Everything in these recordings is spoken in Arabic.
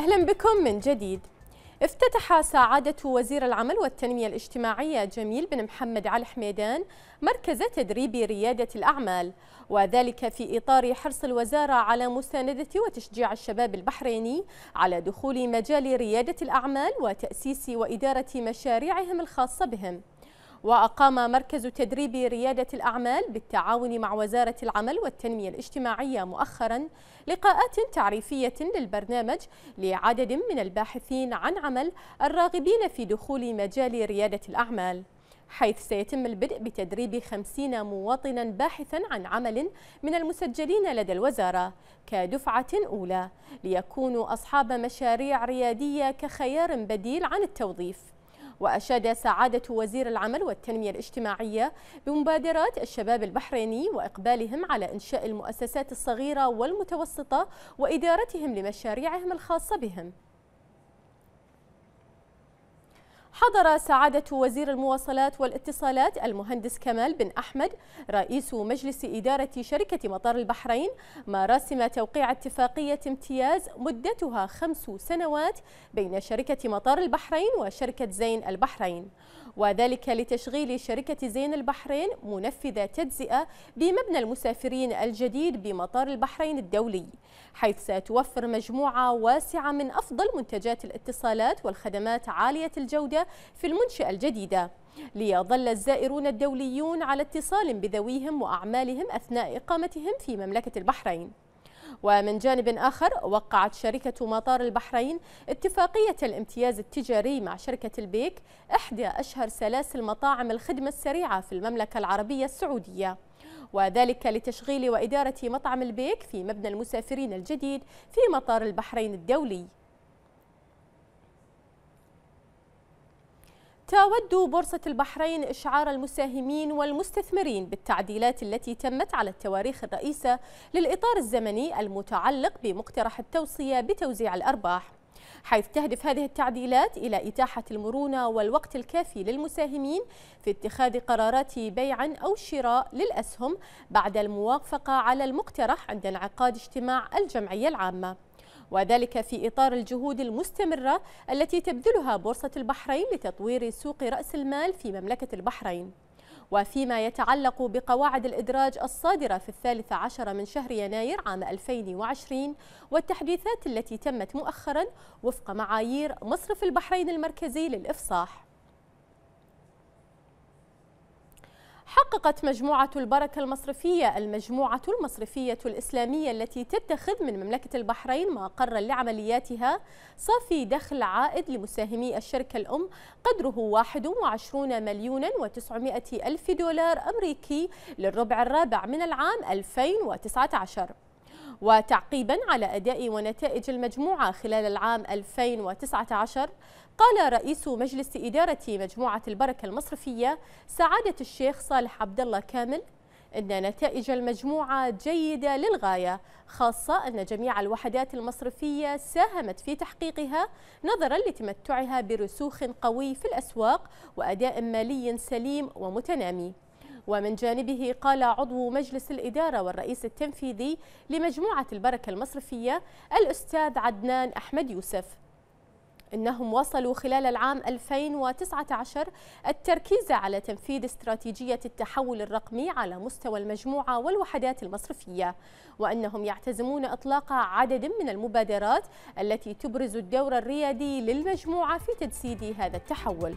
أهلا بكم من جديد افتتح سعادة وزير العمل والتنمية الاجتماعية جميل بن محمد علي حميدان مركز تدريب ريادة الأعمال وذلك في إطار حرص الوزارة على مساندة وتشجيع الشباب البحريني على دخول مجال ريادة الأعمال وتأسيس وإدارة مشاريعهم الخاصة بهم وأقام مركز تدريب ريادة الأعمال بالتعاون مع وزارة العمل والتنمية الاجتماعية مؤخرا لقاءات تعريفية للبرنامج لعدد من الباحثين عن عمل الراغبين في دخول مجال ريادة الأعمال حيث سيتم البدء بتدريب خمسين مواطنا باحثا عن عمل من المسجلين لدى الوزارة كدفعة أولى ليكونوا أصحاب مشاريع ريادية كخيار بديل عن التوظيف وأشاد سعادة وزير العمل والتنمية الاجتماعية بمبادرات الشباب البحريني وإقبالهم على إنشاء المؤسسات الصغيرة والمتوسطة وإدارتهم لمشاريعهم الخاصة بهم حضر سعادة وزير المواصلات والاتصالات المهندس كمال بن أحمد رئيس مجلس إدارة شركة مطار البحرين مراسم توقيع اتفاقية امتياز مدتها خمس سنوات بين شركة مطار البحرين وشركة زين البحرين وذلك لتشغيل شركة زين البحرين منفذة تجزئة بمبنى المسافرين الجديد بمطار البحرين الدولي حيث ستوفر مجموعة واسعة من أفضل منتجات الاتصالات والخدمات عالية الجودة في المنشأة الجديدة ليظل الزائرون الدوليون على اتصال بذويهم وأعمالهم أثناء إقامتهم في مملكة البحرين ومن جانب آخر وقعت شركة مطار البحرين اتفاقية الامتياز التجاري مع شركة البيك إحدى أشهر سلاسل مطاعم الخدمة السريعة في المملكة العربية السعودية وذلك لتشغيل وإدارة مطعم البيك في مبنى المسافرين الجديد في مطار البحرين الدولي تود بورصة البحرين إشعار المساهمين والمستثمرين بالتعديلات التي تمت على التواريخ الرئيسة للإطار الزمني المتعلق بمقترح التوصية بتوزيع الأرباح حيث تهدف هذه التعديلات إلى إتاحة المرونة والوقت الكافي للمساهمين في اتخاذ قرارات بيع أو شراء للأسهم بعد الموافقة على المقترح عند انعقاد اجتماع الجمعية العامة وذلك في إطار الجهود المستمرة التي تبذلها بورصة البحرين لتطوير سوق رأس المال في مملكة البحرين وفيما يتعلق بقواعد الإدراج الصادرة في الثالث عشر من شهر يناير عام 2020 والتحديثات التي تمت مؤخرا وفق معايير مصرف البحرين المركزي للإفصاح حققت مجموعة البركة المصرفية المجموعة المصرفية الإسلامية التي تتخذ من مملكة البحرين مقرا لعملياتها صافي دخل عائد لمساهمي الشركة الأم قدره 21 مليون و900 ألف دولار أمريكي للربع الرابع من العام 2019 وتعقيبا على أداء ونتائج المجموعة خلال العام 2019 قال رئيس مجلس إدارة مجموعة البركة المصرفية سعادة الشيخ صالح عبد الله كامل إن نتائج المجموعة جيدة للغاية خاصة أن جميع الوحدات المصرفية ساهمت في تحقيقها نظرا لتمتعها برسوخ قوي في الأسواق وأداء مالي سليم ومتنامي ومن جانبه قال عضو مجلس الإدارة والرئيس التنفيذي لمجموعة البركة المصرفية الأستاذ عدنان أحمد يوسف إنهم وصلوا خلال العام 2019 التركيز على تنفيذ استراتيجية التحول الرقمي على مستوى المجموعة والوحدات المصرفية وأنهم يعتزمون إطلاق عدد من المبادرات التي تبرز الدور الريادي للمجموعة في تجسيد هذا التحول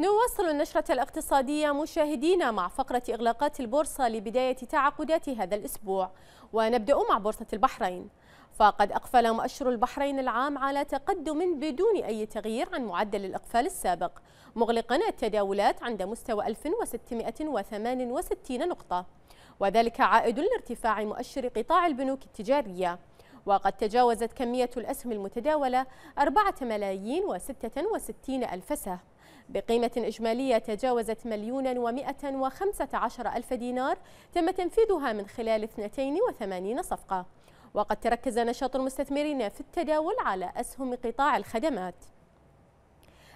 نواصل النشرة الاقتصادية مشاهدينا مع فقرة إغلاقات البورصة لبداية تعاقدات هذا الأسبوع ونبدأ مع بورصة البحرين فقد أقفل مؤشر البحرين العام على تقدم بدون أي تغيير عن معدل الإقفال السابق مغلقا التداولات عند مستوى 1668 نقطة وذلك عائد لارتفاع مؤشر قطاع البنوك التجارية وقد تجاوزت كمية الأسهم المتداولة 4 ملايين و66 ألف سهم بقيمة إجمالية تجاوزت مليون ومائة وخمسة عشر ألف دينار تم تنفيذها من خلال 82 صفقة وقد تركز نشاط المستثمرين في التداول على أسهم قطاع الخدمات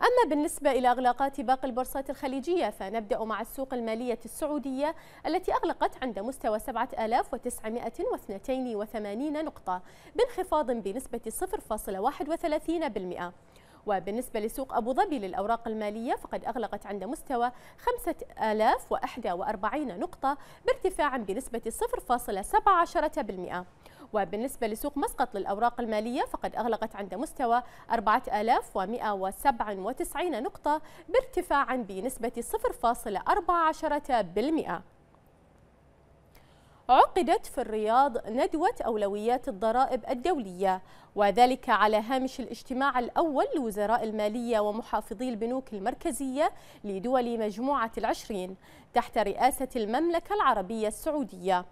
أما بالنسبة إلى إغلاقات باقي البورصات الخليجية فنبدأ مع السوق المالية السعودية التي أغلقت عند مستوى 7982 نقطة بانخفاض بنسبة 0.31% وبالنسبة لسوق أبو ظبي للأوراق المالية فقد أغلقت عند مستوى 5041 نقطة بارتفاع بنسبة 0.17% وبالنسبة لسوق مسقط للأوراق المالية فقد أغلقت عند مستوى 4197 نقطة بارتفاع بنسبة 0.14% عقدت في الرياض ندوة أولويات الضرائب الدولية وذلك على هامش الاجتماع الأول لوزراء المالية ومحافظي البنوك المركزية لدول مجموعة العشرين تحت رئاسة المملكة العربية السعودية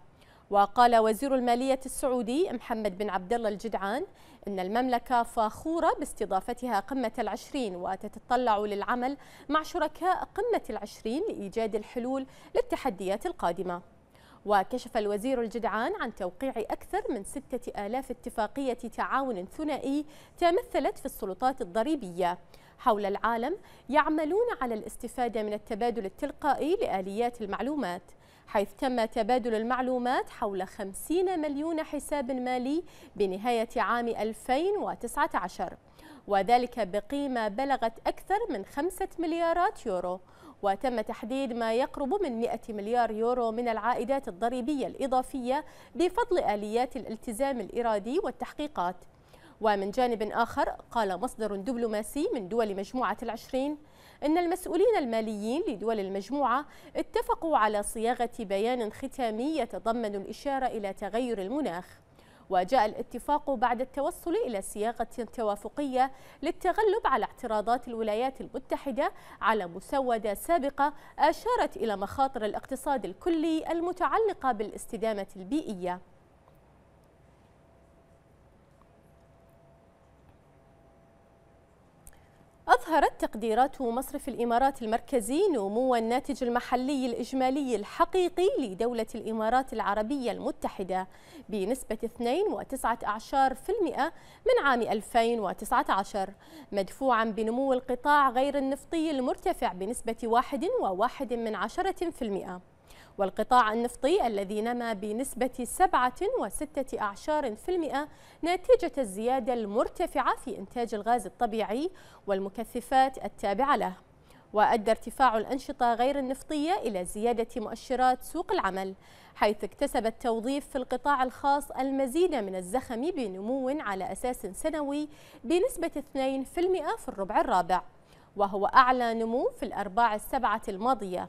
وقال وزير المالية السعودي محمد بن عبد الله الجدعان إن المملكة فخورة باستضافتها قمة العشرين وتتطلع للعمل مع شركاء قمة العشرين لإيجاد الحلول للتحديات القادمة وكشف الوزير الجدعان عن توقيع أكثر من ستة آلاف اتفاقية تعاون ثنائي تمثلت في السلطات الضريبية حول العالم يعملون على الاستفادة من التبادل التلقائي لآليات المعلومات حيث تم تبادل المعلومات حول 50 مليون حساب مالي بنهاية عام 2019 وذلك بقيمة بلغت أكثر من 5 مليارات يورو وتم تحديد ما يقرب من 100 مليار يورو من العائدات الضريبية الإضافية بفضل آليات الالتزام الإرادي والتحقيقات ومن جانب آخر قال مصدر دبلوماسي من دول مجموعة العشرين إن المسؤولين الماليين لدول المجموعة اتفقوا على صياغة بيان ختامي يتضمن الإشارة إلى تغير المناخ وجاء الاتفاق بعد التوصل إلى صياغة توافقية للتغلب على اعتراضات الولايات المتحدة على مسودة سابقة أشارت إلى مخاطر الاقتصاد الكلي المتعلقة بالاستدامة البيئية أظهرت تقديرات مصرف الإمارات المركزي نمو الناتج المحلي الإجمالي الحقيقي لدولة الإمارات العربية المتحدة بنسبة 2.9% من عام 2019 مدفوعا بنمو القطاع غير النفطي المرتفع بنسبة 1.1% والقطاع النفطي الذي نما بنسبة 7.6% نتيجة الزيادة المرتفعة في إنتاج الغاز الطبيعي والمكثفات التابعة له وأدى ارتفاع الأنشطة غير النفطية إلى زيادة مؤشرات سوق العمل حيث اكتسب التوظيف في القطاع الخاص المزيد من الزخم بنمو على أساس سنوي بنسبة 2% في الربع الرابع وهو أعلى نمو في الأرباع السبعة الماضية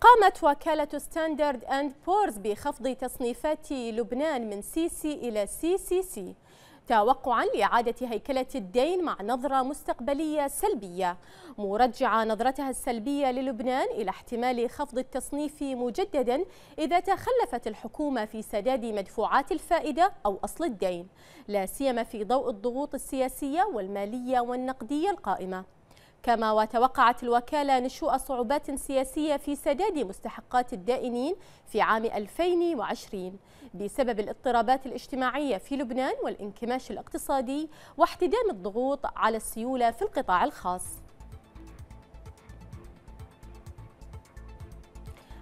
قامت وكالة ستاندرد أند بورز بخفض تصنيفات لبنان من سي سي إلى سي سي سي توقعا لإعادة هيكلة الدين مع نظرة مستقبلية سلبية مرجعة نظرتها السلبية للبنان إلى احتمال خفض التصنيف مجددا إذا تخلفت الحكومة في سداد مدفوعات الفائدة أو أصل الدين لا سيما في ضوء الضغوط السياسية والمالية والنقدية القائمة كما وتوقعت الوكالة نشوء صعوبات سياسية في سداد مستحقات الدائنين في عام 2020 بسبب الاضطرابات الاجتماعية في لبنان والانكماش الاقتصادي واحتدام الضغوط على السيولة في القطاع الخاص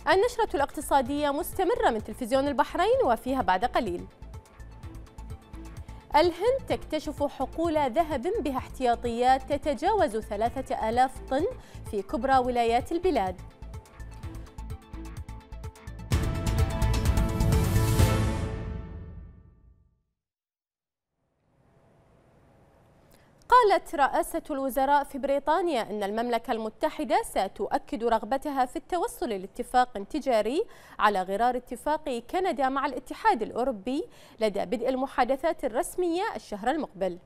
النشرة الاقتصادية مستمرة من تلفزيون البحرين وفيها بعد قليل الهند تكتشف حقول ذهب بها احتياطيات تتجاوز 3000 طن في كبرى ولايات البلاد قالت رئاسة الوزراء في بريطانيا أن المملكة المتحدة ستؤكد رغبتها في التوصل لاتفاق تجاري على غرار اتفاق كندا مع الاتحاد الأوروبي لدى بدء المحادثات الرسمية الشهر المقبل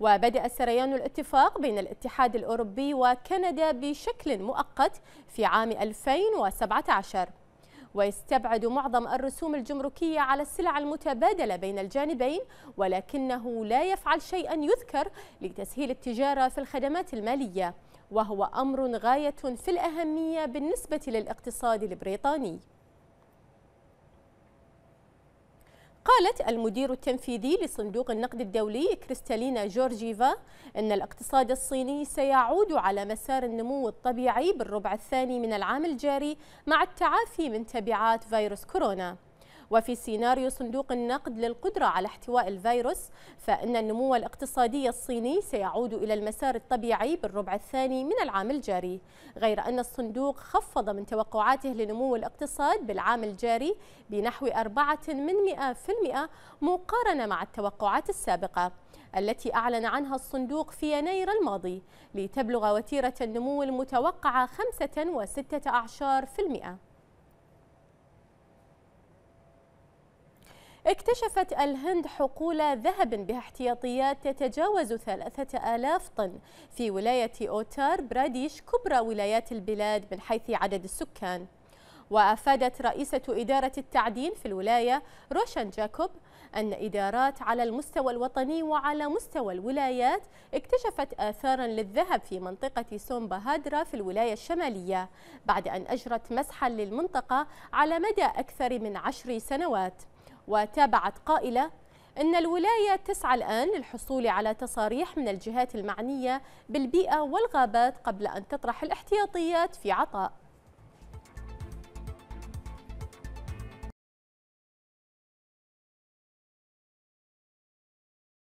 وبدأ سريان الاتفاق بين الاتحاد الأوروبي وكندا بشكل مؤقت في عام 2017 ويستبعد معظم الرسوم الجمركية على السلع المتبادلة بين الجانبين ولكنه لا يفعل شيئا يذكر لتسهيل التجارة في الخدمات المالية وهو أمر غاية في الأهمية بالنسبة للاقتصاد البريطاني قالت المدير التنفيذي لصندوق النقد الدولي كريستالينا جورجيفا أن الاقتصاد الصيني سيعود على مسار النمو الطبيعي بالربع الثاني من العام الجاري مع التعافي من تبعات فيروس كورونا وفي سيناريو صندوق النقد للقدرة على احتواء الفيروس فإن النمو الاقتصادي الصيني سيعود إلى المسار الطبيعي بالربع الثاني من العام الجاري غير أن الصندوق خفض من توقعاته لنمو الاقتصاد بالعام الجاري بنحو أربعة من المئة مقارنة مع التوقعات السابقة التي أعلن عنها الصندوق في يناير الماضي لتبلغ وتيرة النمو المتوقعة خمسة وستة أعشار المئة اكتشفت الهند حقول ذهب بها احتياطيات تتجاوز 3000 طن في ولاية أوتار براديش كبرى ولايات البلاد من حيث عدد السكان وأفادت رئيسة إدارة التعدين في الولاية روشن جاكوب أن إدارات على المستوى الوطني وعلى مستوى الولايات اكتشفت آثارا للذهب في منطقة سومباهادرا في الولاية الشمالية بعد أن أجرت مسحا للمنطقة على مدى أكثر من عشر سنوات وتابعت قائلة إن الولاية تسعى الآن للحصول على تصاريح من الجهات المعنية بالبيئة والغابات قبل أن تطرح الاحتياطيات في عطاء